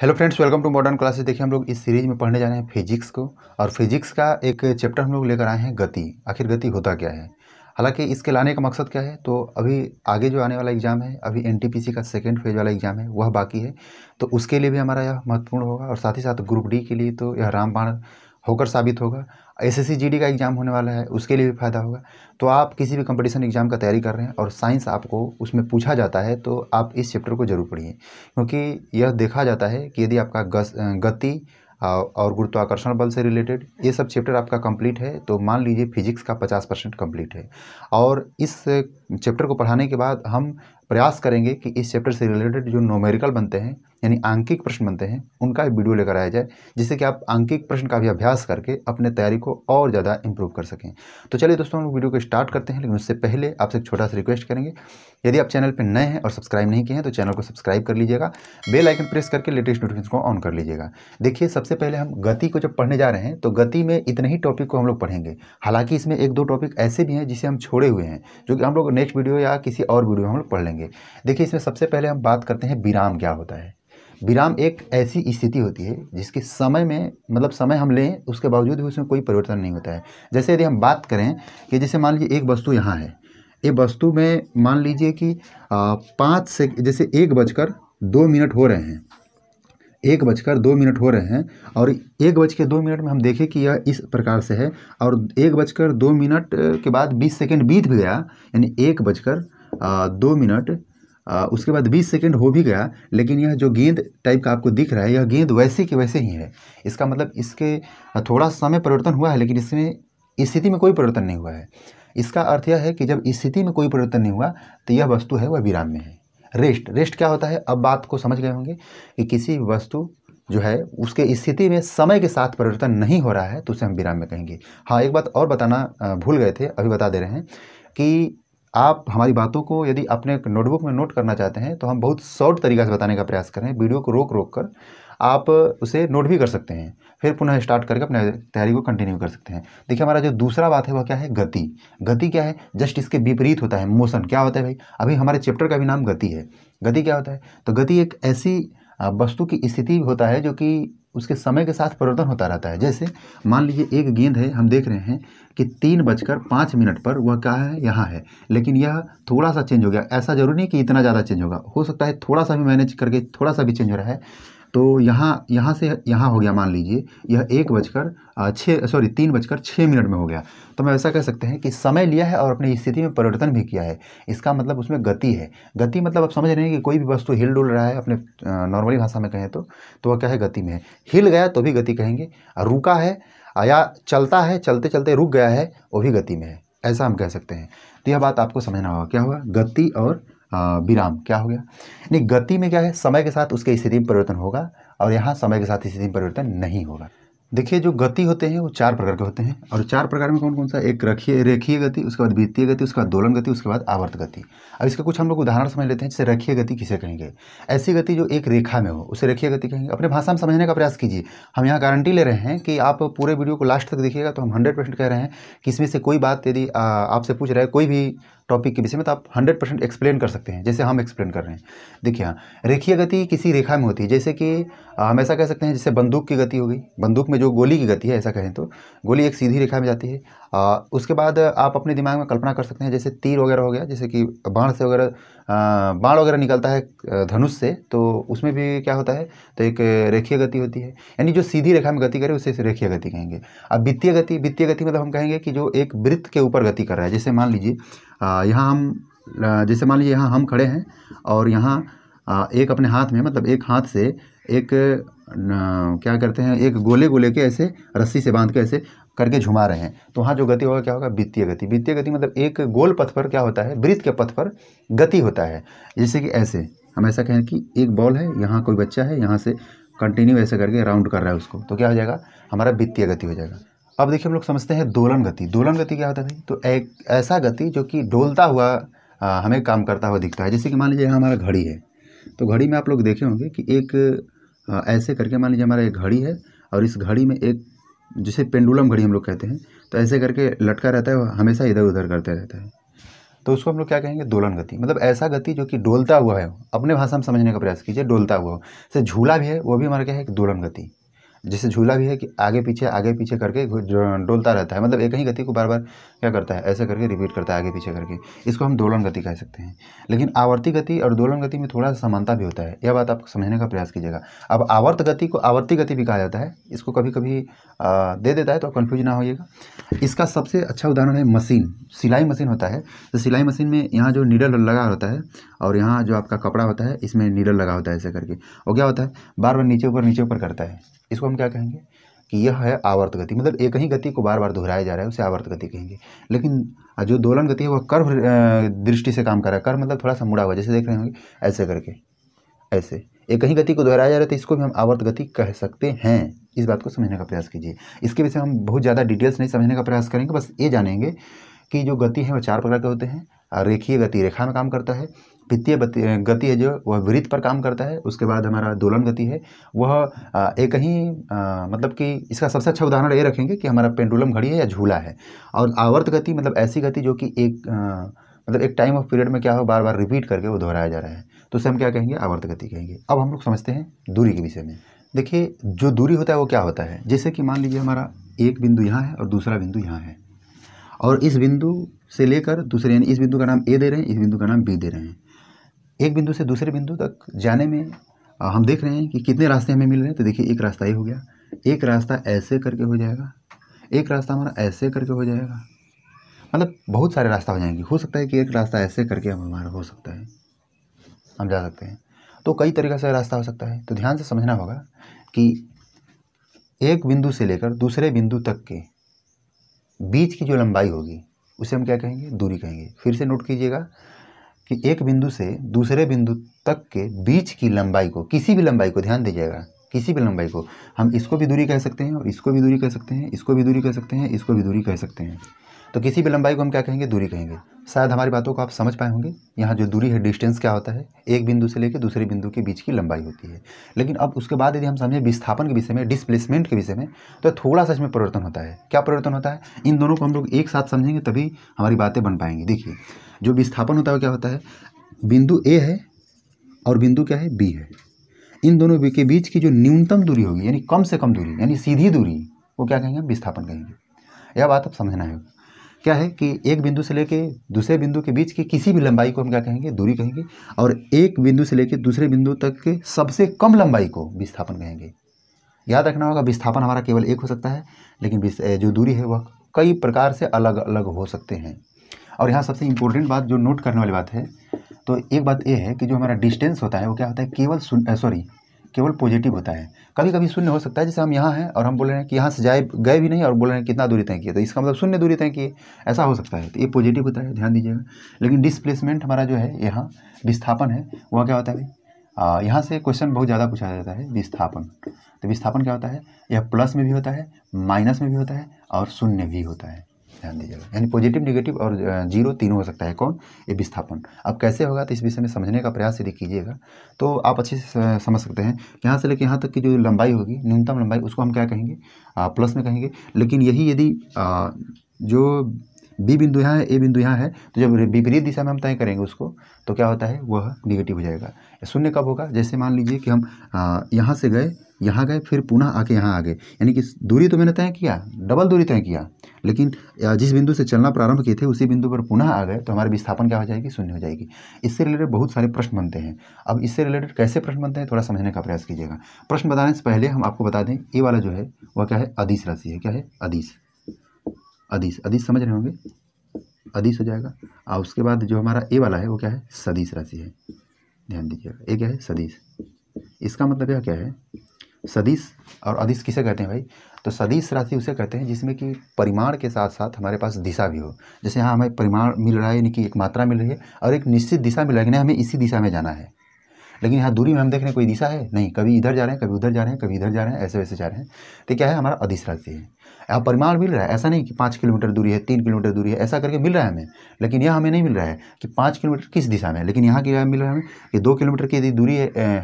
Hello friends welcome to modern classes देखिए हम लोग इस सीरीज में पढ़ने जा रहे हैं फिजिक्स को और फिजिक्स का एक चैप्टर हम लोग लेकर आए हैं गति आखिर गति होता क्या है हालांकि इसके लाने का मकसद क्या है तो अभी आगे जो आने वाला एग्जाम है अभी एनटीपीसी का सेकेंड फेज वाला एग्जाम है वह बाकी है तो उसके लिए भी हमारा यह महत्वपूर्ण होगा और साथ ही साथ ग्रुप डी के लिए तो यह रामबाण होकर साबित होगा एस एस का एग्ज़ाम होने वाला है उसके लिए भी फ़ायदा होगा तो आप किसी भी कंपटीशन एग्ज़ाम का तैयारी कर रहे हैं और साइंस आपको उसमें पूछा जाता है तो आप इस चैप्टर को ज़रूर पढ़िए क्योंकि यह देखा जाता है कि यदि आपका गति और गुरुत्वाकर्षण बल से रिलेटेड ये सब चैप्टर आपका कंप्लीट है तो मान लीजिए फिजिक्स का 50 परसेंट कम्प्लीट है और इस चैप्टर को पढ़ाने के बाद हम प्रयास करेंगे कि इस चैप्टर से रिलेटेड जो नोमेरिकल बनते हैं यानी आंकिक प्रश्न बनते हैं उनका वीडियो लेकर आया जाए जिससे कि आप आंकिक प्रश्न का भी अभ्यास करके अपने तैयारी को और ज़्यादा इंप्रूव कर सकें तो चलिए दोस्तों हम वीडियो को स्टार्ट करते हैं लेकिन उससे पहले आपसे एक छोटा सा रिक्वेस्ट करेंगे यदि आप चैनल पर नए हैं और सब्सक्राइब नहीं किए हैं तो चैनल को सब्सक्राइब कर लीजिएगा बेल आइकन प्रेस करके लेटेस्ट नोटिफिकेशन को ऑन कर लीजिएगा देखिए सबसे पहले हम गति को जब पढ़ने जा रहे हैं तो गति में इतने ही टॉपिक को हम लोग पढ़ेंगे हालांकि इसमें एक दो टॉपिक ऐसे भी हैं जिसे हम छोड़े हुए हैं जो कि हम लोग नेक्स्ट वीडियो या किसी और वीडियो में हम लोग पढ़ लेंगे जाएंगे देखिए इसमें सबसे पहले हम बात करते हैं विराम क्या होता है विराम एक ऐसी स्थिति होती है जिसके समय में मतलब समय हम लें उसके बावजूद भी उसमें कोई परिवर्तन नहीं होता है जैसे यदि हम बात करें कि जैसे मान लीजिए एक वस्तु यहाँ है ये वस्तु में मान लीजिए कि पाँच से जैसे एक बजकर दो मिनट हो रहे हैं एक बजकर दो मिनट हो रहे हैं और एक बज के दो मिनट में हम देखें कि यह इस प्रकार से है और एक बजकर दो मिनट के बाद बीस सेकेंड बीत भी गया यानी एक बजकर दो मिनट उसके बाद 20 सेकंड हो भी गया लेकिन यह जो गेंद टाइप का आपको दिख रहा है यह गेंद वैसे के वैसे ही है इसका मतलब इसके थोड़ा समय परिवर्तन हुआ है लेकिन इसमें स्थिति में कोई परिवर्तन नहीं हुआ है इसका अर्थ यह है कि जब स्थिति में कोई परिवर्तन नहीं हुआ तो यह वस्तु है वह विराम में है रेस्ट रेस्ट क्या होता है अब बात को समझ गए होंगे कि किसी वस्तु जो है उसके स्थिति में समय के साथ परिवर्तन नहीं हो रहा है तो उसे हम विराम में कहेंगे हाँ एक बात और बताना भूल गए थे अभी बता दे रहे हैं कि आप हमारी बातों को यदि अपने नोटबुक में नोट करना चाहते हैं तो हम बहुत शॉर्ट तरीका से बताने का प्रयास करें वीडियो को रोक रोक कर आप उसे नोट भी कर सकते हैं फिर पुनः स्टार्ट करके अपने तैयारी को कंटिन्यू कर सकते हैं देखिए हमारा जो दूसरा बात है वह क्या है गति गति क्या है जस्ट इसके विपरीत होता है मोशन क्या होता है भाई अभी हमारे चैप्टर का भी नाम गति है गति क्या होता है तो गति एक ऐसी वस्तु की स्थिति होता है जो कि उसके समय के साथ परिवर्तन होता रहता है जैसे मान लीजिए एक गेंद है हम देख रहे हैं कि तीन बजकर पाँच मिनट पर वह क्या है यहाँ है लेकिन यह थोड़ा सा चेंज हो गया ऐसा जरूरी नहीं कि इतना ज़्यादा चेंज होगा हो सकता है थोड़ा सा भी मैनेज करके थोड़ा सा भी चेंज हो रहा है तो यहाँ यहाँ से यहाँ हो गया मान लीजिए यह एक बजकर छः सॉरी तीन बजकर छः मिनट में हो गया तो हम ऐसा कह सकते हैं कि समय लिया है और अपनी स्थिति में परिवर्तन भी किया है इसका मतलब उसमें गति है गति मतलब आप समझ रहे हैं कि कोई भी वस्तु हिल डुल रहा है अपने नॉर्मली भाषा में कहें तो तो वह क्या है गति में है हिल गया तो भी गति कहेंगे रुका है या चलता है चलते चलते रुक गया है वो भी गति में है ऐसा हम कह सकते हैं तो यह बात आपको समझना होगा क्या हुआ गति और विराम क्या हो गया यानी गति में क्या है समय के साथ उसके स्थिति में परिवर्तन होगा और यहाँ समय के साथ स्थिति में परिवर्तन नहीं होगा देखिए जो गति होते हैं वो चार प्रकार के होते हैं और चार प्रकार में कौन कौन सा एक रखिए रेखीय गति उसके बाद वित्तीय गति उसके बाद दोलन गति उसके बाद आवर्त गति अब इसका कुछ हम लोग उदाहरण समझ लेते हैं जैसे रखीय गति किसे कहेंगे ऐसी गति जो एक रेखा में हो उसे रखीय गति कहेंगे अपने भाषा में समझने का प्रयास कीजिए हम यहाँ गारंटी ले रहे हैं कि आप पूरे वीडियो को लास्ट तक देखिएगा तो हम हंड्रेड कह रहे हैं कि इसमें से कोई बात यदि आपसे पूछ रहे कोई भी टॉपिक के विषय में तो आप 100 परसेंट एक्सप्लेन कर सकते हैं जैसे हम एक्सप्लेन कर रहे हैं देखिए हाँ रेखीय गति किसी रेखा में होती है जैसे कि हम ऐसा कह सकते हैं जैसे बंदूक की गति हो गई बंदूक में जो गोली की गति है ऐसा कहें तो गोली एक सीधी रेखा में जाती है आ, उसके बाद आप अपने दिमाग में कल्पना कर सकते हैं जैसे तीर वगैरह हो गया जैसे कि बाढ़ से वगैरह बाण वगैरह निकलता है धनुष से तो उसमें भी क्या होता है तो एक रेखीय गति होती है यानी जो सीधी रेखा में गति करे उसे रेखीय गति कहेंगे अब वित्तीय गति वित्तीय गति मतलब हम कहेंगे कि जो एक वृत्त के ऊपर गति कर रहा है जैसे मान लीजिए यहाँ हम जैसे मान लीजिए यहाँ हम खड़े हैं और यहाँ एक अपने हाथ में मतलब एक हाथ से एक न, क्या करते हैं एक गोले गोले के ऐसे रस्सी से बांध के ऐसे करके झुमा रहे हैं तो वहाँ जो गति होगा क्या होगा वित्तीय गति वित्तीय गति मतलब एक गोल पथ पर क्या होता है वृत्त के पथ पर गति होता है जैसे कि ऐसे हम ऐसा कहें कि एक बॉल है यहाँ कोई बच्चा है यहाँ से कंटिन्यू ऐसे करके राउंड कर रहा है उसको तो क्या हो जाएगा हमारा वित्तीय गति हो जाएगा अब देखिए हम लोग समझते हैं दोलन गति दोलन गति क्या होता है भाई तो एक ऐसा गति जो कि डोलता हुआ आ, हमें काम करता हुआ दिखता है जैसे कि मान लीजिए यहाँ हमारा घड़ी है तो घड़ी में आप लोग देखे होंगे कि एक आ, ऐसे करके मान लीजिए हमारा एक घड़ी है और इस घड़ी में एक जिसे पेंडुलम घड़ी हम लोग कहते हैं तो ऐसे करके लटका रहता है हमेशा इधर उधर करते रहता है तो उसको हम लोग क्या कहेंगे दोलन गति मतलब ऐसा गति जो कि डोलता हुआ है अपने भाषा में समझने का प्रयास कीजिए डोलता हुआ हो जैसे झूला भी है वो भी हमारा क्या है एक दोलन गति जैसे झूला भी है कि आगे पीछे आगे पीछे करके डोलता रहता है मतलब एक ही गति को बार बार क्या करता है ऐसे करके रिपीट करता है आगे पीछे करके इसको हम दोलन गति कह सकते हैं लेकिन आवर्ती गति और दोलन गति में थोड़ा सा समानता भी होता है यह बात आप समझने का प्रयास कीजिएगा अब आवर्त गति को आवर्ती गति भी कहा जाता है इसको कभी कभी दे देता है तो कन्फ्यूज ना होइएगा इसका सबसे अच्छा उदाहरण है मशीन सिलाई मशीन होता है तो सिलाई मशीन में यहाँ जो नीडल लगा होता है और यहाँ जो आपका कपड़ा होता है इसमें नीडल लगा होता है ऐसे करके और क्या होता है बार बार नीचे ऊपर नीचे ऊपर करता है इसको हम क्या कहेंगे कि यह है आवर्त गति मतलब एक ही गति को बार बार दोहराया जा रहा है उसे आवर्त गति कहेंगे लेकिन जो दोलन गति है वह कर्व दृष्टि से काम कर रहा है कर्व मतलब थोड़ा सा मुड़ा हुआ जैसे देख रहे होंगे ऐसे करके ऐसे एक ही गति को दोहराया जा रहा है तो इसको भी हम आवर्त गति कह सकते हैं इस बात को समझने का प्रयास कीजिए इसके विषय हम बहुत ज़्यादा डिटेल्स नहीं समझने का प्रयास करेंगे बस ये जानेंगे कि जो गति है वह चार प्रकार के होते हैं रेखीय गति रेखा में काम करता है वित्तीय गति है जो वह वृत्त पर काम करता है उसके बाद हमारा दोलन गति है वह एक ही मतलब कि इसका सबसे अच्छा उदाहरण ये रखेंगे कि हमारा पेंडुलम घड़ी है या झूला है और आवर्त गति मतलब ऐसी गति जो कि एक मतलब एक टाइम ऑफ पीरियड में क्या हो बार बार रिपीट करके वो दोहराया जा रहा है तो उसे हम क्या कहेंगे आवर्त गति कहेंगे अब हम लोग समझते हैं दूरी के विषय में देखिए जो दूरी होता है वो क्या होता है जैसे कि मान लीजिए हमारा एक बिंदु यहाँ है और दूसरा बिंदु यहाँ है और इस बिंदु से लेकर दूसरे यानी इस बिंदु का नाम ए दे रहे हैं इस बिंदु का नाम बी दे रहे हैं एक बिंदु से दूसरे बिंदु तक जाने में हम देख रहे हैं कि कितने रास्ते हमें मिल रहे हैं तो देखिए एक रास्ता ये हो गया एक रास्ता ऐसे करके हो जाएगा एक रास्ता हमारा ऐसे करके हो जाएगा मतलब बहुत सारे रास्ता हो जाएंगे हो सकता है कि एक रास्ता ऐसे करके हम हमारा हो सकता है हम जा सकते हैं तो कई तरीक़े से रास्ता हो सकता है तो ध्यान से समझना होगा कि एक बिंदु से लेकर दूसरे बिंदु तक के बीच की जो लंबाई होगी उसे हम क्या कहेंगे दूरी कहेंगे फिर से नोट कीजिएगा कि एक बिंदु से दूसरे बिंदु तक के बीच की लंबाई को किसी भी लंबाई को ध्यान दीजिएगा किसी भी लंबाई को हम इसको भी दूरी कह सकते हैं और इसको भी दूरी कह सकते हैं इसको भी दूरी कह सकते हैं इसको भी दूरी कह सकते हैं तो किसी भी लंबाई को हम क्या कहेंगे दूरी कहेंगे शायद हमारी बातों को आप समझ पाए होंगे यहाँ जो दूरी है डिस्टेंस क्या होता है एक बिंदु से लेकर दूसरे बिंदु के बीच की लंबाई होती है लेकिन अब उसके बाद यदि हम समझें विस्थापन के विषय में डिस्प्लेसमेंट के विषय में तो थोड़ा सा इसमें परिवर्तन होता है क्या परिवर्तन होता है इन दोनों को हम लोग एक साथ समझेंगे तभी हमारी बातें बन पाएंगी देखिए जो विस्थापन होता है क्या होता है बिंदु ए है और बिंदु क्या है बी है इन दोनों के बीच की जो न्यूनतम दूरी होगी यानी कम से कम दूरी यानी सीधी दूरी वो क्या कहेंगे विस्थापन कहेंगे यह बात अब समझना है क्या है कि एक बिंदु से लेके दूसरे बिंदु के बीच की किसी भी लंबाई को हम क्या कहेंगे दूरी कहेंगे और एक बिंदु से लेके दूसरे बिंदु तक के सबसे कम लंबाई को विस्थापन कहेंगे याद रखना होगा विस्थापन हमारा केवल एक हो सकता है लेकिन जो दूरी है वह कई प्रकार से अलग अलग हो सकते हैं और यहाँ सबसे इम्पोर्टेंट बात जो नोट करने वाली बात है तो एक बात यह है कि जो हमारा डिस्टेंस होता है वो क्या होता है केवल सॉरी केवल पॉजिटिव होता है कभी कभी शून्य हो सकता है जैसे हम यहाँ हैं और हम बोल रहे हैं कि यहाँ से जाए गए भी नहीं और बोल रहे हैं कितना दूरी तय किए तो इसका मतलब शून्य दूरी तय किए ऐसा हो सकता है तो ये पॉजिटिव होता है ध्यान दीजिएगा लेकिन डिस्प्लेसमेंट हमारा जो है यहाँ विस्थापन है वह क्या होता है यहाँ से क्वेश्चन बहुत ज़्यादा पूछा जाता है विस्थापन तो विस्थापन क्या होता है यह प्लस में भी होता है माइनस में भी होता है और शून्य भी होता है ध्यान दीजिएगा यानी पॉजिटिव निगेटिव और जीरो तीनों हो सकता है कौन ये विस्थापन अब कैसे होगा तो इस विषय में समझने का प्रयास यदि कीजिएगा तो आप अच्छे से समझ सकते हैं यहाँ से लेकर यहाँ तक की जो लंबाई होगी न्यूनतम लंबाई उसको हम क्या कहेंगे आ, प्लस में कहेंगे लेकिन यही यदि जो बी बिंदु यहाँ है ए बिंदु यहाँ है तो जब विपरीत दिशा में हम तय करेंगे उसको तो क्या होता है वह निगेटिव हो जाएगा शून्य कब होगा जैसे मान लीजिए कि हम यहाँ से गए यहाँ गए फिर पुनः आके यहाँ आ गए यानी कि दूरी तो मैंने तय किया डबल दूरी तय किया लेकिन जिस बिंदु से चलना प्रारंभ किए थे उसी बिंदु पर पुनः आ गए तो हमारी विस्थापन क्या हो जाएगी शून्य हो जाएगी इससे रिलेटेड बहुत सारे प्रश्न बनते हैं अब इससे रिलेटेड कैसे प्रश्न बनते हैं थोड़ा समझने का प्रयास कीजिएगा प्रश्न बताने से पहले हम आपको बता दें ये वाला जो है वह क्या है अधिस राशि है क्या है अधिस अधिस अधिस समझ रहे होंगे अधिस हो जाएगा और उसके बाद जो हमारा ए वाला है वो क्या है सदीश राशि है ध्यान दीजिएगा ये क्या है सदीश इसका मतलब यह क्या है सदिश और अदिश किसे कहते हैं भाई तो सदिश राशि उसे कहते हैं जिसमें कि परिमाण के साथ साथ हमारे पास दिशा भी हो जैसे यहाँ हमें परिमाण मिल रहा है यानी कि एक मात्रा मिल रही है और एक निश्चित दिशा मिल रहा है हमें इसी दिशा में जाना है लेकिन यहाँ दूरी में हम देख रहे हैं कोई दिशा है नहीं कभी इधर जा रहे हैं कभी उधर जा रहे हैं कभी इधर जा रहे हैं ऐसे वैसे जा रहे हैं तो क्या है हमारा अधिस राशि है यहाँ परिमाण मिल रहा है ऐसा नहीं कि पाँच किलोमीटर दूरी है तीन किलोमीटर दूरी है ऐसा करके मिल रहा है हमें लेकिन यह हमें नहीं मिल रहा है कि पाँच किलोमीटर किस दिशा में लेकिन यहाँ क्या मिल रहा है हमें कि दो किलोमीटर की यदि दूरी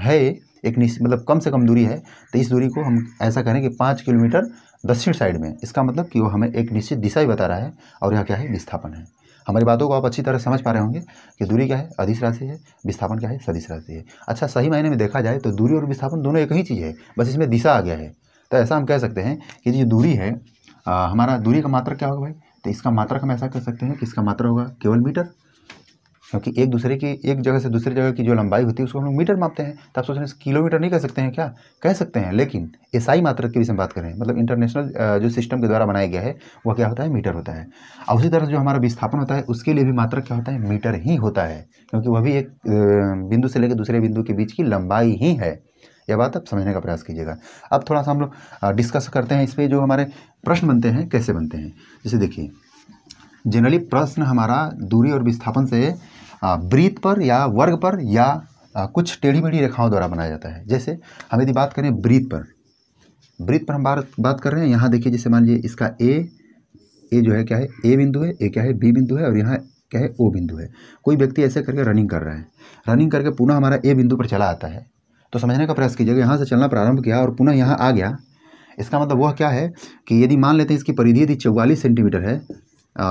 है एक मतलब कम से कम दूरी है तो इस दूरी को हम ऐसा करें कि पाँच किलोमीटर दक्षिण साइड में इसका मतलब कि वो हमें एक निश्चित दिशा ही बता रहा है और यह क्या है विस्थापन है हमारी बातों को आप अच्छी तरह समझ पा रहे होंगे कि दूरी क्या है अधिस राशि है विस्थापन क्या है सदिश राशि है अच्छा सही मायने में देखा जाए तो दूरी और विस्थापन दोनों एक ही चीज़ है बस इसमें दिशा आ गया है तो ऐसा हम कह सकते हैं कि जो दूरी है आ, हमारा दूरी का मात्रक क्या होगा भाई तो इसका मात्रक हम ऐसा कह सकते हैं कि इसका मात्रा होगा केवल मीटर क्योंकि एक दूसरे की एक जगह से दूसरी जगह की जो लंबाई होती है उसको हम लोग मीटर मापते हैं तो आप सोच रहे हैं किलोमीटर नहीं कह सकते हैं क्या कह सकते हैं लेकिन ईसाई मात्रा की विषय हम बात करें मतलब इंटरनेशनल जो सिस्टम के द्वारा बनाया गया है वह क्या होता है मीटर होता है और उसी तरह से जो हमारा विस्थापन होता है उसके लिए भी मात्र क्या होता है मीटर ही होता है क्योंकि वह भी एक बिंदु से लेकर दूसरे बिंदु के बीच की लंबाई ही है यह बात आप समझने का प्रयास कीजिएगा अब थोड़ा सा हम लोग डिस्कस करते हैं इस पर जो हमारे प्रश्न बनते हैं कैसे बनते हैं जैसे देखिए जनरली प्रश्न हमारा दूरी और विस्थापन से ब्रीत पर या वर्ग पर या कुछ टेढ़ी मेढ़ी रेखाओं द्वारा बनाया जाता है जैसे हम यदि बात करें ब्रीत पर ब्रीत पर हम बात बात कर रहे हैं यहाँ देखिए जैसे मान लीजिए इसका ए ए जो है क्या है ए बिंदु है ए क्या है बी बिंदु है और यहाँ क्या है ओ बिंदु है कोई व्यक्ति ऐसे करके रनिंग कर रहा है रनिंग करके पुनः हमारा ए बिंदु पर चला आता है तो समझने का प्रयास कीजिएगा यहाँ से चलना प्रारंभ किया और पुनः यहाँ आ गया इसका मतलब वह क्या है कि यदि मान लेते हैं इसकी परिधि यदि चौवालीस सेंटीमीटर है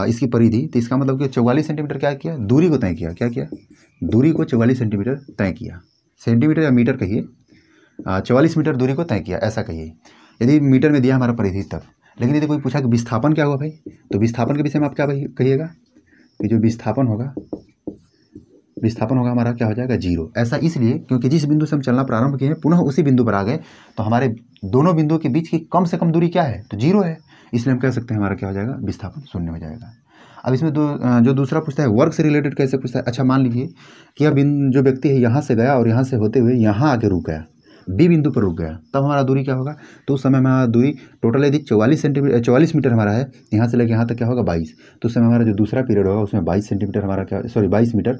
इसकी परिधि तो इसका मतलब कि चौवालीस सेंटीमीटर क्या किया दूरी को तय किया क्या किया दूरी को चौवालीस सेंटीमीटर तय किया सेंटीमीटर या मीटर कहिए चौवालीस मीटर दूरी को तय किया ऐसा कहिए यदि मीटर में दिया हमारा परिधि तब लेकिन यदि कोई पूछा कि विस्थापन क्या हुआ भाई तो विस्थापन के विषय में आप क्या कहिएगा कि जो विस्थापन होगा विस्थापन होगा हमारा क्या हो जाएगा जीरो ऐसा इसलिए क्योंकि जिस बिंदु से हम चलना प्रारंभ किए हैं पुनः उसी बिंदु पर आ गए तो हमारे दोनों बिंदुओं के बीच की कम से कम दूरी क्या है तो जीरो है इसलिए हम कह सकते हैं हमारा क्या हो जाएगा विस्थापन शून्य हो जाएगा अब इसमें दो जो दूसरा पूछता है वर्क से रिलेटेड कैसे पूछता है अच्छा मान लीजिए कि अब इन जो व्यक्ति है यहाँ से गया और यहाँ से होते हुए यहाँ आके रुक गया बी बिंदु पर रुक गया तब हमारा दूरी क्या होगा तो उस समय हमारा दूरी टोटल यदि चौवालीस सेंटीमीटर चौवालीस मीटर हमारा है यहाँ से लेकर यहाँ तक क्या होगा बाईस तो उस समय हमारा जो दूसरा पीरियड होगा उसमें बाईस सेंटीमीटर हमारा क्या सॉरी बाईस मीटर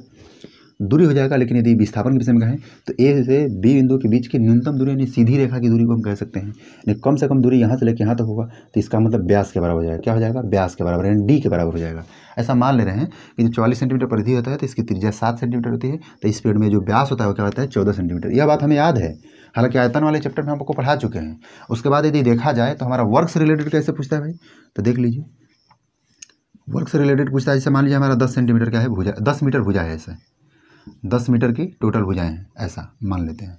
दूरी हो जाएगा लेकिन यदि विस्थापन के विषय में कहें तो ए से बी बिंदु के बीच की न्यूनतम दूरी यानी सीधी रेखा की दूरी को हम कह सकते हैं यानी कम से कम दूरी यहाँ से लेकर यहाँ तक होगा तो इसका मतलब ब्यास के बराबर हो जाएगा क्या हो जाएगा ब्यास के बराबर यानी डी के बराबर हो जाएगा ऐसा मान ले रहे हैं कि जो चौलीस सेंटीमीटर परिधि होता है तो इसकी त्रिज्या सात सेंटीमीटर होती है तो इस पेड़ में जो ब्यास होता है वो क्या होता है चौदह सेंटीमीटर यह बात हमें याद है हालांकि आयतन वाले चैप्टर में हम आपको पढ़ा चुके हैं उसके बाद यदि देखा जाए तो हमारा वर्क से रिलेटेड कैसे पूछता है भाई तो देख लीजिए वर्क से रिलेटेड पूछता है जैसे मान लीजिए हमारा दस सेंटीमीटर क्या है भुजा दस मीटर भुजा है ऐसे दस मीटर की टोटल भुजाएं हैं ऐसा मान लेते हैं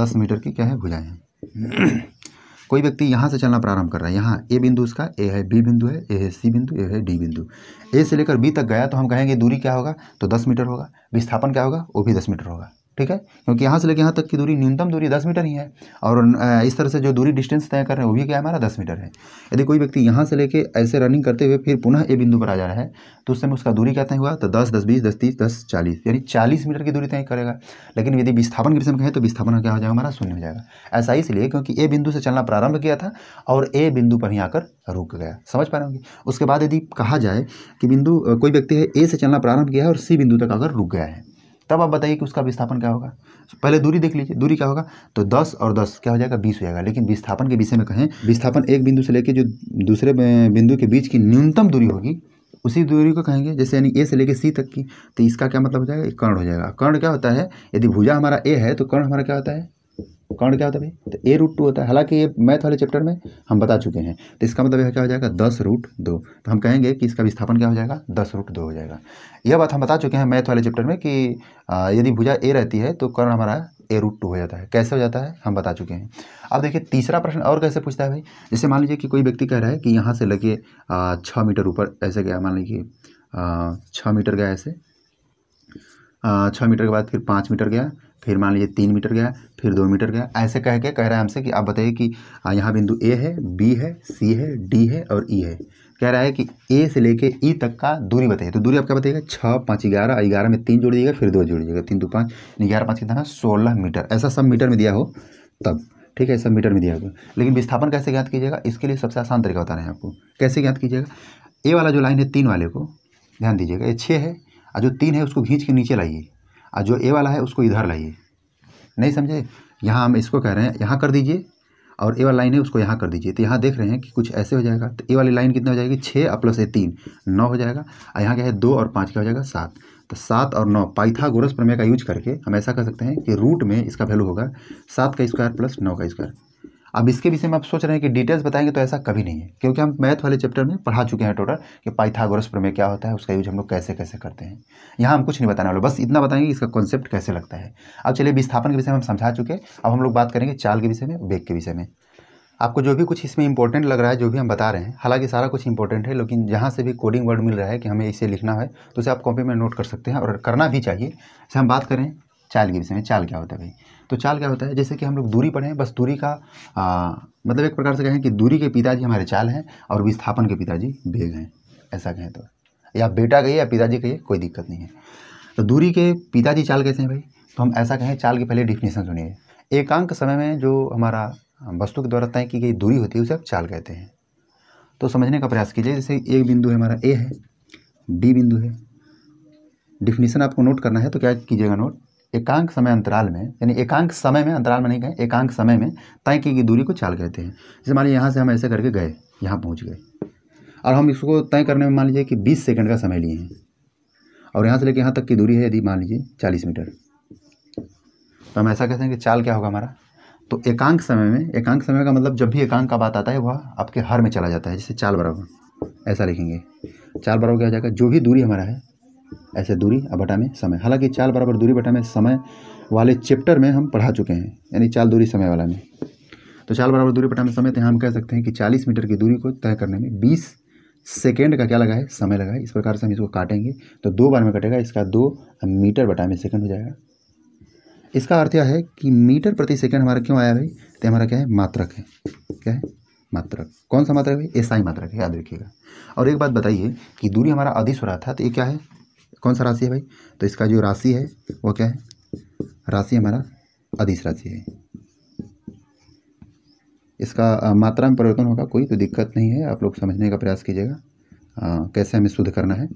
दस मीटर की क्या है भुजाएं हैं कोई व्यक्ति यहाँ से चलना प्रारंभ कर रहा है यहाँ ए बिंदु उसका ए है बी बिंदु है ए है सी बिंदु ए है डी बिंदु ए से लेकर बी तक गया तो हम कहेंगे दूरी क्या होगा तो दस मीटर होगा विस्थापन क्या होगा वो भी दस मीटर होगा ठीक है क्योंकि यहाँ से लेकर यहाँ तक की दूरी न्यूनतम दूरी दस मीटर ही है और इस तरह से जो दूरी डिस्टेंस तय कर रहे हैं वो भी क्या है हमारा दस मीटर है यदि कोई व्यक्ति यहाँ से लेके ऐसे रनिंग करते हुए फिर पुनः ए बिंदु पर आ जा रहा है तो उस समय उसका दूरी क्या तय हुआ तो दस दस बीस दस तीस दस चालीस यानी चालीस मीटर की दूरी तय करेगा लेकिन यदि विस्थापन के विषय में कहें तो विस्थापन क्या हो जाएगा हमारा शून्य हो जाएगा ऐसा इसलिए क्योंकि ए बिंदु से चलना प्रारंभ किया था और ए बिंदु पर ही आकर रुक गया समझ पा रहे होंगे उसके बाद यदि कहा जाए कि बिंदु कोई व्यक्ति है ए से चलना प्रारंभ किया है और सी बिंदु तक आकर रुक गया है तब आप बताइए कि उसका विस्थापन क्या होगा पहले दूरी देख लीजिए दूरी क्या होगा तो दस और दस क्या हो जाएगा बीस हो जाएगा लेकिन विस्थापन के विषय में कहें विस्थापन एक बिंदु से लेकर जो दूसरे बिंदु के बीच की न्यूनतम दूरी होगी उसी दूरी को कहेंगे जैसे यानी ए से लेकर सी तक की तो इसका क्या मतलब हो जाएगा कर्ण हो जाएगा कर्ण क्या होता है यदि भुजा हमारा ए है तो कर्ण हमारा क्या होता है कर्ण क्या होता है तो ए रूट टू होता है हालांकि ये मैथ वाले चैप्टर में हम बता चुके हैं तो इसका मतलब यह क्या हो जाएगा दस रूट दो तो हम कहेंगे कि इसका विस्थापन क्या हो जाएगा दस रूट दो हो जाएगा यह बात हम बता चुके हैं मैथ वाले चैप्टर में कि यदि भुजा ए रहती है तो कर्ण हमारा ए रूट टू हो जाता है कैसे हो जाता है हम बता चुके हैं अब देखिए तीसरा प्रश्न और कैसे पूछता है भाई जैसे मान लीजिए कि कोई व्यक्ति कह रहा है कि यहाँ से लगे छः मीटर ऊपर ऐसे गया मान लीजिए छः मीटर गया ऐसे छः मीटर के बाद फिर पाँच मीटर गया फिर मान लीजिए तीन मीटर गया फिर दो मीटर गया ऐसे कह के कह रहा है हमसे कि आप बताइए कि यहाँ बिंदु ए है बी है सी है डी है और ई e है कह रहा है कि ए से लेके ई e तक का दूरी बताइए तो दूरी आप क्या बताइएगा छः पाँच ग्यारह ग्यारह में तीन जोड़ दीजिएगा फिर दो जोड़ दीजिएगा तीन दो पाँच ग्यारह पाँच कितना सोलह मीटर ऐसा सब मीटर में दिया हो तब ठीक है सब मीटर में दिया होगा लेकिन विस्थापन कैसे ज्ञात कीजिएगा इसके लिए सबसे आसान तरीका बता रहे हैं आपको कैसे ज्ञात कीजिएगा ए वाला जो लाइन है तीन वाले को ध्यान दीजिएगा ये छः है और जो तीन है उसको घींच के नीचे लाइए और जो ए वाला है उसको इधर लाइए नहीं समझे यहाँ हम इसको कह रहे हैं यहाँ कर दीजिए और ए वाला लाइन है उसको यहाँ कर दीजिए तो यहाँ देख रहे हैं कि कुछ ऐसे हो जाएगा तो ए वाली लाइन कितनी हो जाएगी छः और प्लस ए तीन नौ हो जाएगा और यहाँ क्या है दो और पाँच क्या हो जाएगा सात तो सात और नौ पाइथागोरस प्रमेय का यूज करके हम ऐसा कर सकते हैं कि रूट में इसका वैल्यू होगा सात का स्क्वायर प्लस नौ का स्क्वायर अब इसके विषय में आप सोच रहे हैं कि डिटेल्स बताएंगे तो ऐसा कभी नहीं है क्योंकि हम मैथ वाले चैप्टर में पढ़ा चुके हैं टोटल कि पाइथागोरस प्रमेय क्या होता है उसका यूज हम लोग कैसे कैसे करते हैं यहाँ हम कुछ नहीं बताने वाले बस इतना बताएंगे इसका कॉन्सेप्ट कैसे लगता है अब चलिए विस्थापन के विषय में हम समझा चुके हैं अब हम लोग बात करेंगे चाल के विषय में वेग के विषय में आपको जो भी कुछ इसमें इंपॉर्टेंट लग रहा है जो भी हम बता रहे हैं हालांकि सारा कुछ इंपॉर्टेंट है लेकिन जहाँ से भी कोडिंग वर्ड मिल रहा है कि हमें इसे लिखना है तो उसे आप कॉपी में नोट कर सकते हैं और करना भी चाहिए जैसे हम बात करें चाल के विषय में चाल क्या होता है भाई तो चाल क्या होता है जैसे कि हम लोग दूरी पढ़ें बस दूरी का आ, मतलब एक प्रकार से कहें कि दूरी के पिताजी हमारे चाल हैं और विस्थापन के पिताजी बेग हैं ऐसा कहें तो या बेटा कहिए या पिताजी कहिए कोई दिक्कत नहीं है तो दूरी के पिताजी चाल कैसे हैं भाई तो हम ऐसा कहें चाल के पहले डिफिनेशन सुनिए एकांक समय में जो हमारा वस्तु के द्वारा तय की गई दूरी होती है उसे आप चाल कहते हैं तो समझने का प्रयास कीजिए जैसे एक बिंदु है हमारा ए है डी बिंदु है डिफिनेशन आपको नोट करना है तो क्या कीजिएगा नोट एकांक समय अंतराल में यानी एकांक समय में अंतराल में नहीं गए एकांक समय में तय की गई दूरी को चाल कहते हैं जैसे मान लीजिए यहाँ से हम ऐसे करके गए यहाँ पहुँच गए और हम इसको तय करने में मान लीजिए कि बीस सेकेंड का समय लिए हैं और यहाँ से लेकर यहाँ तक की दूरी है यदि मान लीजिए चालीस मीटर तो हम ऐसा कहते हैं कि चाल क्या होगा हमारा तो एकांक समय में एकांक समय का मतलब जब भी एकांक का बात आता है वह आपके हर में चला जाता है जैसे चाल बराबर ऐसा लिखेंगे चाल बराबर क्या हो जाएगा जो भी दूरी हमारा है ऐसे दूरी और बटा में समय हालांकि चाल बराबर दूरी बटा में समय वाले चैप्टर में हम पढ़ा चुके हैं यानी चाल दूरी समय वाला में तो चाल बराबर दूरी बटा में समय तो हम कह सकते हैं कि चालीस मीटर की दूरी को तय करने में बीस सेकेंड का क्या लगा है समय लगा है इस प्रकार से हम इसको काटेंगे तो दो बार में कटेगा इसका दो मीटर बटा में सेकेंड हो जाएगा इसका अर्थ यह है कि मीटर प्रति सेकेंड हमारा क्यों आया भाई तो हमारा क्या है मात्रक है क्या है मात्रक कौन सा मात्रक है एसआई मात्रक है याद रखिएगा और एक बात बताइए कि दूरी हमारा अधिस हो रहा था तो ये क्या है कौन सा राशि है भाई तो इसका जो राशि है वो क्या है राशि हमारा अधिस राशि है इसका मात्रा में परिवर्तन होगा कोई तो दिक्कत नहीं है आप लोग समझने का प्रयास कीजिएगा कैसे हमें शुद्ध करना है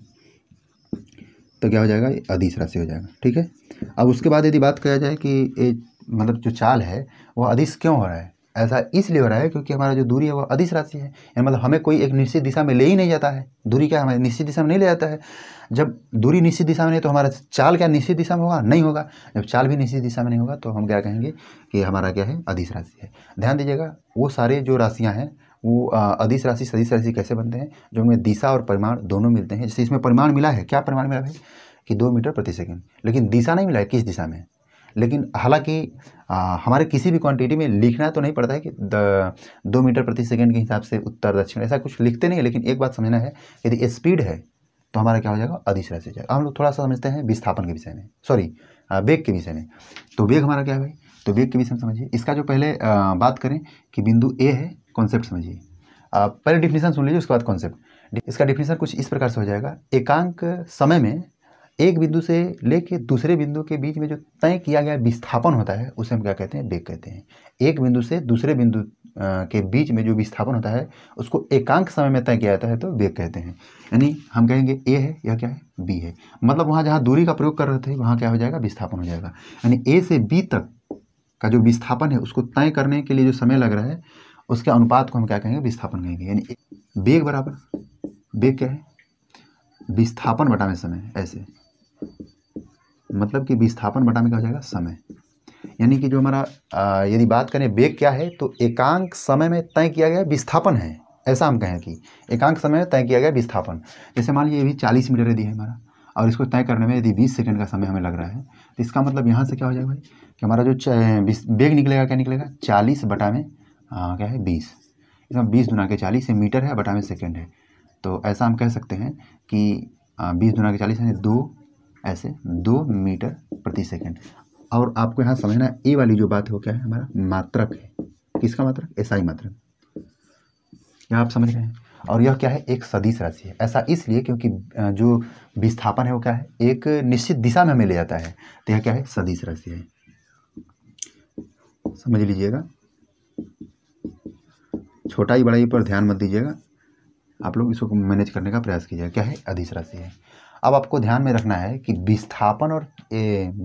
तो क्या हो जाएगा अधिस राशि हो जाएगा ठीक है अब उसके बाद यदि बात किया जाए कि ये मतलब जो चाल है वो अधिस क्यों हो रहा है ऐसा इसलिए हो रहा है क्योंकि हमारा जो दूरी है वह अधिस राशि है यानी मतलब हमें कोई एक निश्चित दिशा में ले ही नहीं जाता है दूरी क्या हमें निश्चित दिशा में नहीं ले जाता है जब दूरी निश्चित दिशा में नहीं तो हमारा चाल क्या निश्चित दिशा में होगा नहीं होगा जब चाल भी निश्चित दिशा में नहीं होगा तो हम क्या कहेंगे कि हमारा क्या है अधिस राशि है ध्यान दीजिएगा वो सारे जो राशियाँ हैं वो अधिस राशि सदिश राशि कैसे बनते हैं जो उनमें दिशा और परिमाण दोनों मिलते हैं जैसे इसमें परिमाण मिला है क्या परिमाण मिला है कि दो मीटर प्रति सेकेंड लेकिन दिशा नहीं मिला है किस दिशा में लेकिन हालांकि हमारे किसी भी क्वांटिटी में लिखना तो नहीं पड़ता है कि द, दो मीटर प्रति सेकंड के हिसाब से उत्तर दक्षिण ऐसा कुछ लिखते नहीं है लेकिन एक बात समझना है यदि स्पीड है तो हमारा क्या हो जाएगा अधिस राशि जाएगा हम लोग थोड़ा सा समझते हैं विस्थापन के विषय में सॉरी वेग के विषय में तो वेग हमारा क्या है भाई तो वेग के विषय में समझिए इसका जो पहले बात करें कि बिंदु ए है कॉन्सेप्ट समझिए पहले डिफिनीसन सुन लीजिए उसके बाद कॉन्सेप्ट इसका डिफिनीसन कुछ इस प्रकार से हो जाएगा एकांक समय में एक बिंदु से लेके दूसरे बिंदु के बीच में जो तय किया गया विस्थापन होता है उसे हम क्या कहते हैं वेग कहते हैं एक बिंदु से दूसरे बिंदु के बीच में जो विस्थापन होता है उसको एकांक समय में तय किया जाता है तो वेग कहते हैं यानी हम कहेंगे ए है या क्या है बी है मतलब वहाँ जहाँ दूरी का प्रयोग कर रहे थे वहाँ क्या हो जाएगा विस्थापन हो जाएगा यानी ए से बी तक का जो विस्थापन है उसको तय करने के लिए जो समय लग रहा है उसके अनुपात को हम क्या कहेंगे विस्थापन कहेंगे यानी वेग बराबर वेग क्या है विस्थापन बटा में समय ऐसे मतलब कि विस्थापन बटा में क्या हो जाएगा समय यानी कि जो हमारा यदि बात करें वेग क्या है तो एकांक समय में तय किया गया विस्थापन है ऐसा हम कहें कि एकांक समय में तय किया गया विस्थापन जैसे मान लीजिए अभी चालीस मीटर यदि है हमारा और इसको तय करने में यदि बीस सेकंड का समय हमें लग रहा है तो इसका मतलब यहाँ से क्या हो जाएगा भाई कि हमारा जो वेग निकलेगा क्या निकलेगा चालीस बटा में आ, क्या है बीस इसमें बीस दुना के चालीस मीटर है बटा में सेकेंड है तो ऐसा हम कह सकते हैं कि बीस दुना के चालीस यानी दो ऐसे दो मीटर प्रति सेकेंड और आपको यहाँ समझना ए वाली जो बात है वो क्या है हमारा मात्रक है किसका मात्रक एसआई मात्रक यह आप समझ रहे हैं और यह क्या है एक सदिश राशि है ऐसा इसलिए क्योंकि जो विस्थापन है वो क्या है एक निश्चित दिशा में हमें ले जाता है तो यह क्या है सदिश राशि है समझ लीजिएगा छोटा ही बड़ा ही पर ध्यान मत दीजिएगा आप लोग इसको मैनेज करने का प्रयास कीजिएगा क्या है अधिस राशि है अब आपको ध्यान में रखना है कि विस्थापन और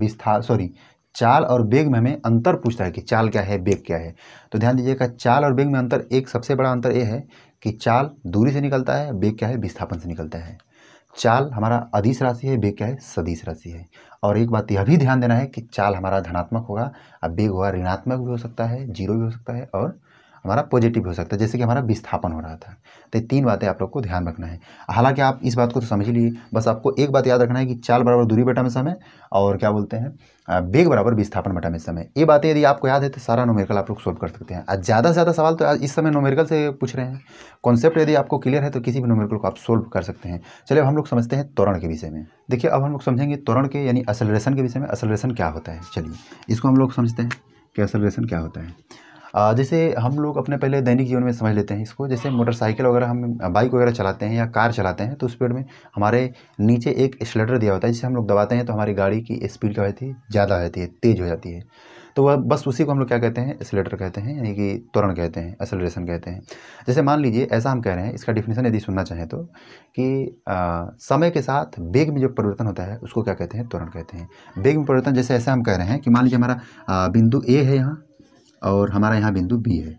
विस्था सॉरी चाल और बेग में हमें अंतर पूछता है कि चाल क्या है बेग क्या है तो ध्यान दीजिएगा चाल और बेग में अंतर एक सबसे बड़ा अंतर यह है कि चाल दूरी से निकलता है बेग क्या है विस्थापन से निकलता है चाल हमारा अधिस राशि है बेग क्या है सदिश राशि है और एक बात यह भी ध्यान देना है कि चाल हमारा धनात्मक होगा अब बेग होगा ऋणात्मक भी हो सकता है जीरो भी हो सकता है और हमारा पॉजिटिव हो सकता है जैसे कि हमारा विस्थापन हो रहा था तो ये तीन बातें आप लोग को ध्यान रखना है हालांकि आप इस बात को तो समझ लिए बस आपको एक बात याद रखना है कि चाल बराबर दूरी बटा में समय और क्या बोलते हैं बेग बराबर विस्थापन बटा में समय ये बातें यदि आपको याद है तो सारा नोमेरिकल आप लोग सोल्व कर सकते हैं आज ज़्यादा से ज़्यादा सवाल तो इस समय नोमेरिकल से पूछ रहे हैं कॉन्सेप्ट यदि आपको क्लियर है तो किसी भी नोमेरिकल को आप सोल्व कर सकते हैं चलिए अब हम लोग समझते हैं त्वरण के विषय में देखिए अब हम लोग समझेंगे त्वरण के यानी असलरेशन के विषय में असलरेशन क्या होता है चलिए इसको हम लोग समझते हैं कि असलरेशन क्या होता है जैसे हम लोग अपने पहले दैनिक जीवन में समझ लेते हैं इसको जैसे मोटरसाइकिल वगैरह हम बाइक वगैरह चलाते हैं या कार चलाते हैं तो स्पीड में हमारे नीचे एक स्लेटर दिया होता है जिसे हम लोग दबाते हैं तो हमारी गाड़ी की स्पीड क्या होती है ज़्यादा रहती है तेज़ हो जाती है तो वह बस उसी को हम लोग क्या कहते हैं एसलेटर कहते हैं यानी कि त्वरण कहते हैं एक्सलेशन कहते हैं जैसे मान लीजिए ऐसा हम कह रहे हैं इसका डिफिनेशन यदि सुनना चाहें तो कि आ, समय के साथ बेग में जो परिवर्तन होता है उसको क्या कहते हैं त्वरण कहते हैं बेग में परिवर्तन जैसे ऐसा हम कह रहे हैं कि मान लीजिए हमारा बिंदु ए है यहाँ और हमारा यहाँ बिंदु बी है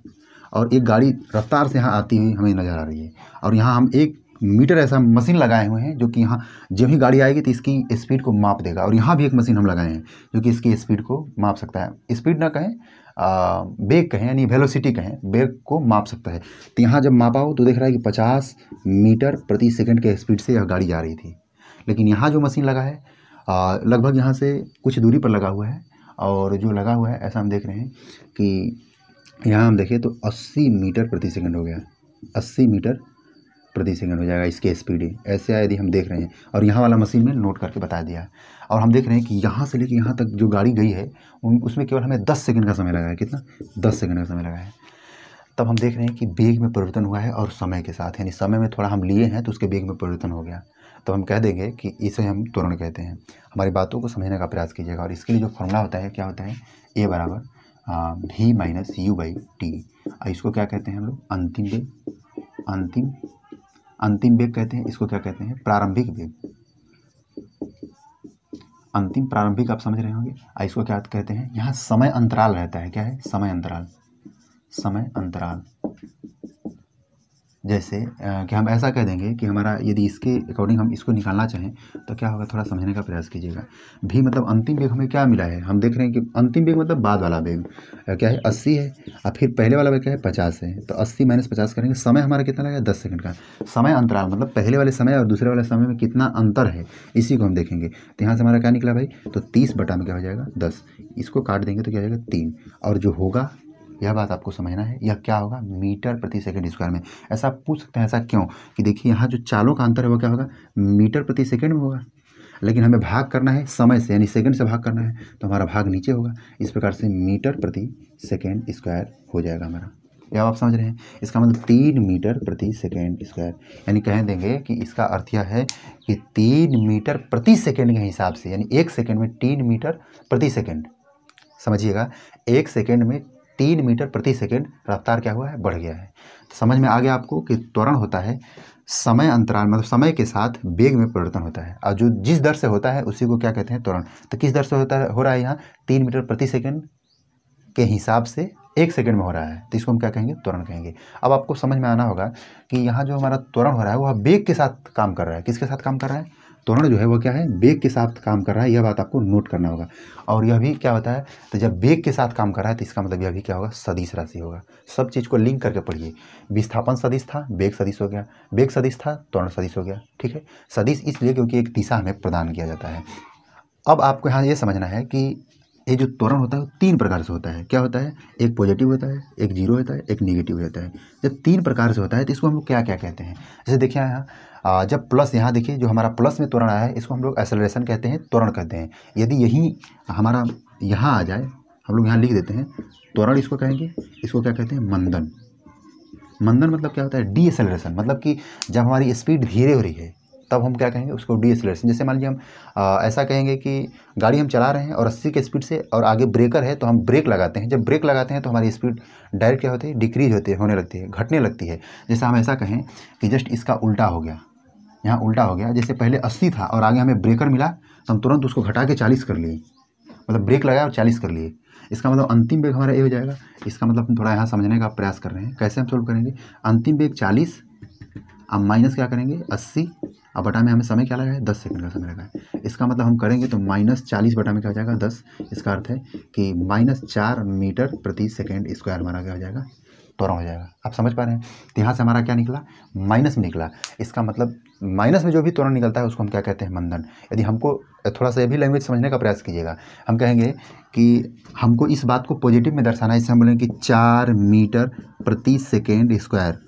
और एक गाड़ी रफ्तार से यहाँ आती हुई हमें नज़र आ रही है और यहाँ हम एक मीटर ऐसा मशीन लगाए हुए हैं जो कि यहाँ जब ही गाड़ी आएगी तो इसकी स्पीड को माप देगा और यहाँ भी एक मशीन हम लगाए हैं जो कि इसकी स्पीड को माप सकता है स्पीड ना कहें बेग कहें यानी वेलोसिटी कहें बेग को माप सकता है तो यहाँ जब मापा हो तो देख रहा है कि पचास मीटर प्रति सेकेंड के स्पीड से यह गाड़ी जा रही थी लेकिन यहाँ जो मशीन लगा है लगभग यहाँ से कुछ दूरी पर लगा हुआ है और जो लगा हुआ है ऐसा हम देख रहे हैं कि यहाँ हम देखें तो 80 मीटर प्रति सेकंड हो गया 80 मीटर प्रति सेकंड हो जाएगा इसके स्पीड ऐसे यदि हम देख रहे हैं और यहाँ वाला मशीन में नोट करके बता दिया और हम देख रहे हैं कि यहाँ से लेकर यहाँ तक जो गाड़ी गई है उन उसमें केवल हमें दस सेकेंड का समय लगा है कितना दस सेकेंड का समय लगा है तब हम देख रहे हैं कि बेग में परिवर्तन हुआ है और समय के साथ यानी समय में थोड़ा हम लिए हैं तो उसके बेग में परिवर्तन हो गया तो हम कह देंगे कि इसे हम त्वरण कहते हैं हमारी बातों को समझने का प्रयास कीजिएगा और इसके लिए जो फॉर्मूला होता है क्या होता है ए बराबर भी माइनस यू बाई टी इसको क्या कहते हैं हम लोग अंतिम वेग अंतिम अंतिम वेग कहते हैं इसको क्या कहते हैं प्रारंभिक वेग अंतिम प्रारंभिक आप समझ रहे होंगे इसको क्या कहते हैं यहाँ समय अंतराल रहता है क्या है समय अंतराल समय अंतराल जैसे कि हम ऐसा कह देंगे कि हमारा यदि इसके अकॉर्डिंग हम इसको निकालना चाहें तो क्या होगा थोड़ा समझने का प्रयास कीजिएगा भी मतलब अंतिम बेग हमें क्या मिला है हम देख रहे हैं कि अंतिम बेग मतलब बाद वाला बेग क्या है अस्सी है और फिर पहले वाला बेग क्या है पचास है तो अस्सी माइनस पचास करेंगे समय हमारा कितना लगेगा दस सेकंड का समय अंतराल मतलब पहले वाले समय और दूसरे वाले समय में कितना अंतर है इसी को हम देखेंगे तो यहाँ से हमारा क्या निकला भाई तो तीस बटा में क्या हो जाएगा दस इसको काट देंगे तो क्या हो जाएगा तीन और जो होगा यह बात आपको समझना है यह क्या होगा मीटर प्रति सेकंड स्क्वायर में ऐसा आप पूछ सकते हैं ऐसा क्यों कि देखिए यहाँ जो चालों का अंतर है वो क्या होगा मीटर प्रति सेकंड में होगा लेकिन हमें भाग करना है समय से यानी सेकंड से भाग करना है तो हमारा भाग नीचे होगा इस प्रकार से मीटर प्रति सेकेंड स्क्वायर हो जाएगा हमारा यह आप समझ रहे हैं इसका मतलब तीन मीटर प्रति सेकेंड स्क्वायर यानी कह देंगे कि इसका अर्थ यह है कि तीन मीटर प्रति सेकेंड के हिसाब से यानी एक सेकेंड में तीन मीटर प्रति सेकेंड समझिएगा एक सेकेंड में तीन मीटर प्रति सेकेंड रफ्तार क्या हुआ है बढ़ गया है तो समझ में आ गया आपको कि त्वरण होता है समय अंतराल मतलब समय के साथ वेग में परिवर्तन होता है और जो जिस दर से होता है उसी को क्या कहते हैं त्वरण तो किस दर से होता है हो रहा है यहाँ तीन मीटर प्रति सेकेंड के हिसाब से एक सेकेंड में हो रहा है तो इसको हम क्या कहेंगे त्वरण कहेंगे अब आपको समझ में आना होगा कि यहाँ जो हमारा त्वरण हो रहा है वह वेग के साथ काम कर रहा है किसके साथ काम कर रहा है त्वरण जो है वो क्या है बेग के साथ काम कर रहा है यह बात आपको नोट करना होगा और यह भी क्या होता है तो जब बेग के साथ काम कर रहा है तो इसका मतलब यह भी क्या होगा सदिश राशि होगा सब चीज़ को लिंक करके पढ़िए विस्थापन सदिश था बेग सदिश हो गया बेग सदिश था त्वरण सदिश हो गया ठीक है सदिश इसलिए क्योंकि एक दिशा हमें प्रदान किया जाता है अब आपको यहाँ ये समझना है कि ये जो त्वरण होता है वो तीन प्रकार से होता है क्या होता है एक पॉजिटिव होता है एक जीरो होता है एक निगेटिव होता है जब तीन प्रकार से होता है तो इसको हम क्या क्या कहते हैं जैसे देखिए यहाँ जब प्लस यहाँ देखिए जो हमारा प्लस में त्वरण आया है इसको हम लोग एसलेशन कहते हैं त्वरण कहते हैं यदि यही हमारा यहाँ आ जाए हम लोग यहाँ लिख देते हैं त्वरण इसको कहेंगे इसको क्या कहते हैं मंदन मंदन मतलब क्या होता है डी एसलरेशन मतलब कि जब हमारी स्पीड धीरे हो रही है तब हम क्या कहेंगे उसको डी एसलरेशन जैसे मान लीजिए हम आ, ऐसा कहेंगे कि गाड़ी हम चला रहे हैं और अस्सी के स्पीड से और आगे ब्रेकर है तो हम ब्रेक लगाते हैं जब ब्रेक लगाते हैं तो हमारी स्पीड डायरेक्ट क्या होती है डिक्रीज होती है होने लगती है घटने लगती है जैसे हम ऐसा कहें कि जस्ट इसका उल्टा हो गया यहाँ उल्टा हो गया जैसे पहले अस्सी था और आगे हमें ब्रेकर मिला तो हम तुरंत उसको घटा के चालीस कर लिए मतलब ब्रेक लगाया और चालीस कर लिए इसका मतलब अंतिम बेग हमारा ए हो जाएगा इसका मतलब हम थोड़ा यहाँ समझने का प्रयास कर रहे हैं कैसे हम सोल्व करेंगे अंतिम बेग चालीस अब माइनस क्या करेंगे अस्सी अब बटा में हमें समय क्या लगा है दस सेकंड का समय लगा है इसका मतलब हम करेंगे तो माइनस चालीस बटा में क्या हो जाएगा दस इसका अर्थ है कि माइनस चार मीटर प्रति सेकेंड स्क्वायर हमारा क्या हो जाएगा त्वरण हो जाएगा आप समझ पा रहे हैं तो यहाँ से हमारा क्या निकला माइनस में निकला इसका मतलब माइनस में जो भी त्वरण निकलता है उसको हम क्या कहते हैं मंदन यदि हमको थोड़ा सा ये भी लैंग्वेज समझने का प्रयास कीजिएगा हम कहेंगे कि हमको इस बात को पॉजिटिव में दर्शाना है इससे हम बोलेंगे कि चार मीटर प्रति सेकेंड स्क्वायर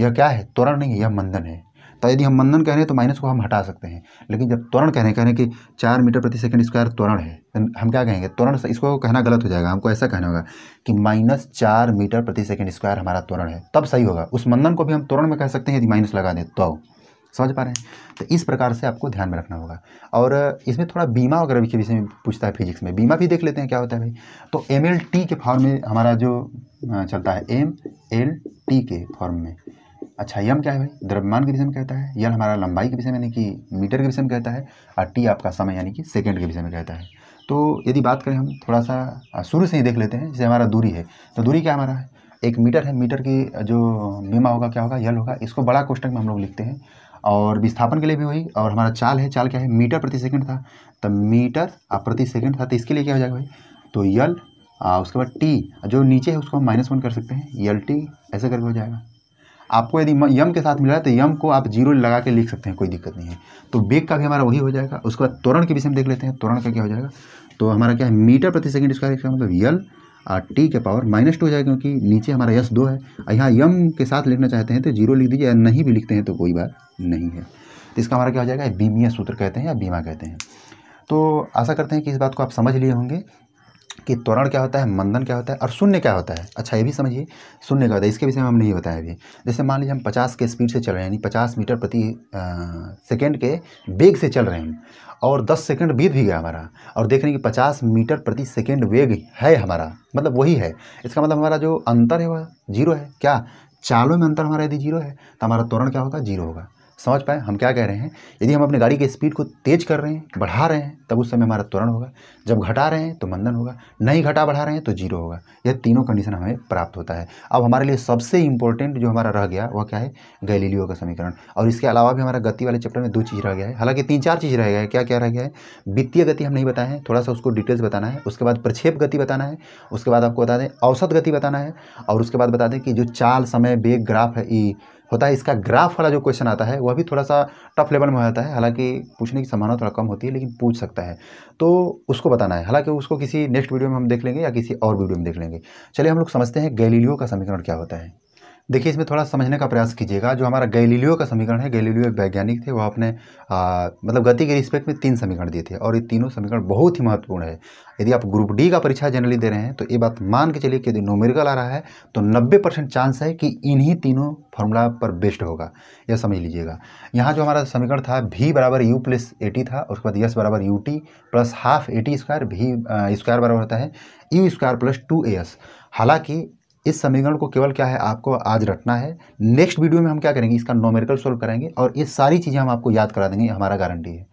यह क्या है त्वरण नहीं है यह मंदन है तो यदि हम मंदन कह रहे हैं तो माइनस को हम हटा सकते हैं लेकिन जब त्वरण कह रहे हैं कह रहे हैं कि चार मीटर प्रति सेकंड स्क्वायर त्वरण है तो हम क्या कहेंगे त्वरण इसको कहना गलत हो जाएगा हमको ऐसा कहना होगा कि माइनस चार मीटर प्रति सेकंड स्क्वायर हमारा त्वरण है तब सही होगा उस मंदन को भी हम त्वरण में कह सकते हैं यदि माइनस लगा दें तो समझ पा रहे हैं तो इस प्रकार से आपको ध्यान में रखना होगा और इसमें थोड़ा बीमा वगैरह के विषय में पूछता है फिजिक्स में बीमा भी देख लेते हैं क्या होता है भाई तो एम एल टी के फॉर्म में हमारा जो चलता है एम एल टी के फॉर्म में अच्छा यम क्या है भाई द्रव्यमान के विषय में कहता है यल हमारा लंबाई के विषय में यानी कि मीटर के विषय में कहता है और टी आपका समय यानी कि सेकेंड के विषय में कहता है तो यदि बात करें हम थोड़ा सा शुरू से ही देख लेते हैं जैसे हमारा दूरी है तो दूरी क्या हमारा है एक मीटर है मीटर की जो बीमा होगा क्या होगा यल होगा इसको बड़ा क्वेश्चन में हम लोग लिखते हैं और विस्थापन के लिए भी वही और हमारा चाल है चाल क्या है मीटर प्रति सेकंड था तो मीटर प्रति सेकंड था तो इसके लिए क्या हो जाएगा भाई तो यल उसके बाद टी जो नीचे है उसको हम माइनस वन कर सकते हैं यल टी ऐसे करके हो जाएगा आपको यदि यम के साथ मिल रहा है तो यम को आप जीरो लगा के लिख सकते हैं कोई दिक्कत नहीं है तो बेग का भी हमारा वही हो जाएगा उसके बाद त्वरण के विषय में देख लेते हैं त्वरण का क्या हो जाएगा तो हमारा क्या है मीटर प्रति सेकंड स्क्वायर इसका मतलब यल और टी के पावर माइनस टू हो जाएगा क्योंकि नीचे हमारा यश दो है यहाँ यम के साथ लिखना चाहते हैं तो जीरो लिख दीजिए या नहीं भी लिखते हैं तो कोई बात नहीं है तो इसका हमारा क्या हो जाएगा बीमिया सूत्र कहते हैं या बीमा कहते हैं तो आशा करते हैं कि इस बात को आप समझ लिए होंगे कि त्वरण क्या होता है मंदन क्या होता है और शून्य क्या होता है अच्छा ये भी समझिए शून्य क्या होता है इसके विषय में हम नहीं बताएं अभी जैसे मान लीजिए हम 50 के स्पीड से चल रहे हैं यानी 50 मीटर प्रति सेकंड के वेग से चल रहे हैं और 10 सेकंड बीत भी गया हमारा और देख रहे हैं कि 50 मीटर प्रति सेकेंड वेग है हमारा मतलब वही है इसका मतलब हमारा जो अंतर है वह जीरो है क्या चालों में अंतर हमारा यदि जीरो है तो हमारा त्वरण क्या होगा जीरो होगा समझ पाए हम क्या कह रहे हैं यदि हम अपनी गाड़ी के स्पीड को तेज कर रहे हैं बढ़ा रहे हैं तब उस समय हमारा त्वरण होगा जब घटा रहे हैं तो मंदन होगा नहीं घटा बढ़ा रहे हैं तो जीरो होगा यह तीनों कंडीशन हमें प्राप्त होता है अब हमारे लिए सबसे इंपॉर्टेंट जो हमारा रह गया वह क्या है गैलीलियो का समीकरण और इसके अलावा भी हमारा गति वाले चैप्टर में दो चीज़ रह गया है हालांकि तीन चार चीज़ रह गया है क्या क्या रह गया है वित्तीय गति हम नहीं बताए हैं थोड़ा सा उसको डिटेल्स बताना है उसके बाद प्रक्षेप गति बताना है उसके बाद आपको बता दें औसत गति बताना है और उसके बाद बता दें कि जो चाल समय बेग ग्राफ है होता है इसका ग्राफ वाला जो क्वेश्चन आता है वह भी थोड़ा सा टफ लेवल में होता है हालांकि पूछने की संभावना थोड़ा कम होती है लेकिन पूछ सकता है तो उसको बताना है हालांकि उसको किसी नेक्स्ट वीडियो में हम देख लेंगे या किसी और वीडियो में देख लेंगे चलिए हम लोग समझते हैं गैलीलियो का समीकरण क्या होता है देखिए इसमें थोड़ा समझने का प्रयास कीजिएगा जो हमारा गैलीलियो का समीकरण है गैलीलियो एक वैज्ञानिक थे वो अपने आ, मतलब गति के रिस्पेक्ट में तीन समीकरण दिए थे और ये तीनों समीकरण बहुत ही महत्वपूर्ण है यदि आप ग्रुप डी का परीक्षा जनरली दे रहे हैं तो ये बात मान के चलिए कि यदि नोमेरिकल आ रहा है तो नब्बे परसेंट चांस है कि इन्हीं तीनों फॉर्मूला पर बेस्ट होगा यह समझ लीजिएगा यहाँ जो हमारा समीकरण था भी बराबर यू प्लस एटी था उसके बाद यस बराबर U T plus half T square भी स्क्वायर बराबर होता है U square plus two A S हालांकि इस समीकरण को केवल क्या है आपको आज रटना है नेक्स्ट वीडियो में हम क्या करेंगे इसका नोमेरिकल सोल्व करेंगे और ये सारी चीज़ें हम आपको याद करा देंगे हमारा गारंटी है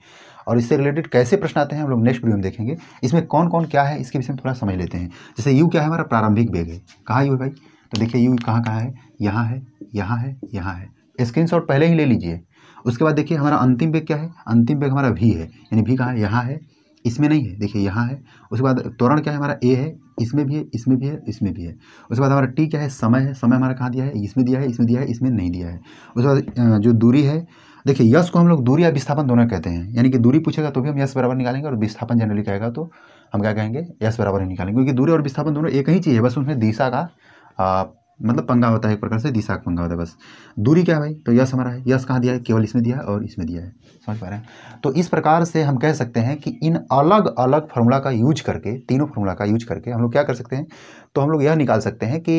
और इससे रिलेटेड कैसे प्रश्न आते हैं हम लोग नेक्स्ट वीडियो में देखेंगे इसमें कौन कौन क्या है इसके विषय में थोड़ा समझ लेते हैं जैसे यू क्या है हमारा प्रारंभिक वेग है कहाँ यू है भाई तो देखिए यू कहाँ कहाँ है यहाँ है यहाँ है यहाँ है स्क्रीनशॉट पहले ही ले लीजिए उसके बाद देखिए हमारा अंतिम वेग क्या है अंतिम वेग हमारा भी है यानी भी कहाँ है यहाँ है इसमें नहीं है देखिए यहाँ है उसके बाद तोरण क्या है हमारा ए है इसमें भी है इसमें भी है इसमें भी है उसके बाद हमारा टी क्या है समय है समय हमारा कहाँ दिया है इसमें दिया है इसमें दिया है इसमें नहीं दिया है उसके बाद जो दूरी है देखिए यश को हम लोग दूरी या विस्थापन दोनों कहते हैं यानी कि दूरी पूछेगा तो भी हम यश बराबर निकालेंगे और विस्थापन जनरली कहेगा तो हम क्या कहेंगे यश बराबर ही निकालेंगे क्योंकि दूरी और विस्थापन दोनों एक ही चीज़ है बस उसमें दिशा का मतलब हम्म। पंगा होता है एक प्रकार से दिशा का पंगा होता है बस दूरी क्या है भाई तो यस हमारा है यस कहाँ दिया है केवल इसमें दिया है और इसमें दिया है समझ पा रहे हैं तो इस प्रकार से हम कह सकते हैं कि इन अलग अलग फॉर्मूला का यूज करके तीनों फॉर्मूला का यूज करके हम लोग क्या कर सकते हैं तो हम लोग यह निकाल सकते हैं कि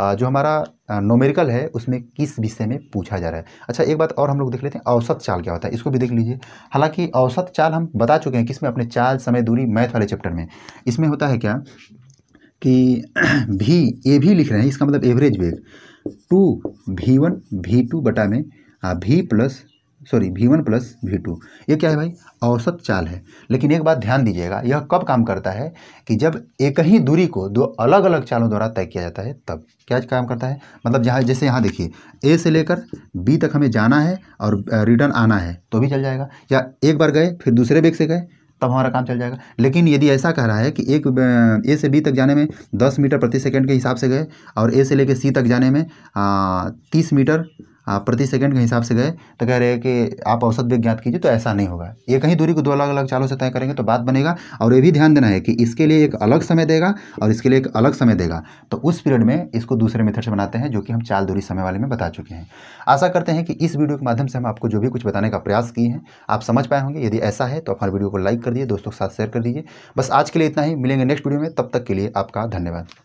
जो हमारा नोमेरिकल है उसमें किस विषय में पूछा जा रहा है अच्छा एक बात और हम लोग देख लेते हैं औसत चाल क्या होता है इसको भी देख लीजिए हालांकि औसत चाल हम बता चुके हैं किसमें अपने चाल समय दूरी मैथ वाले चैप्टर में इसमें होता है क्या कि भी ये भी लिख रहे हैं इसका मतलब एवरेज वेग टू भी वन भी टू बटा में आ, भी प्लस सॉरी भी वन प्लस वी टू ये क्या है भाई औसत चाल है लेकिन एक बात ध्यान दीजिएगा यह कब काम करता है कि जब एक ही दूरी को दो अलग अलग चालों द्वारा तय किया जाता है तब क्या काम करता है मतलब जहाँ जैसे यहाँ देखिए ए से लेकर बी तक हमें जाना है और रिटर्न आना है तो भी चल जाएगा या एक बार गए फिर दूसरे बेग से गए तब हमारा काम चल जाएगा लेकिन यदि ऐसा कह रहा है कि एक ए से बी तक जाने में दस मीटर प्रति सेकेंड के हिसाब से गए और ए से लेकर सी तक जाने में तीस मीटर हाँ, प्रति सेकंड के हिसाब से गए तो कह रहे हैं कि आप औसत वेग ज्ञात कीजिए तो ऐसा नहीं होगा ये कहीं दूरी को दो अलग अलग चालों से तय करेंगे तो बात बनेगा और ये भी ध्यान देना है कि इसके लिए एक अलग समय देगा और इसके लिए एक अलग समय देगा तो उस पीरियड में इसको दूसरे मेथड से बनाते हैं जो कि हम चाल दूरी समय वाले में बता चुके हैं आशा करते हैं कि इस वीडियो के माध्यम से हम आपको जो भी कुछ बताने का प्रयास किए हैं आप समझ पाए होंगे यदि ऐसा है तो आप हमारे वीडियो को लाइक कर दिए दोस्तों के साथ शेयर कर दीजिए बस आज के लिए इतना ही मिलेंगे नेक्स्ट वीडियो में तब तक के लिए आपका धन्यवाद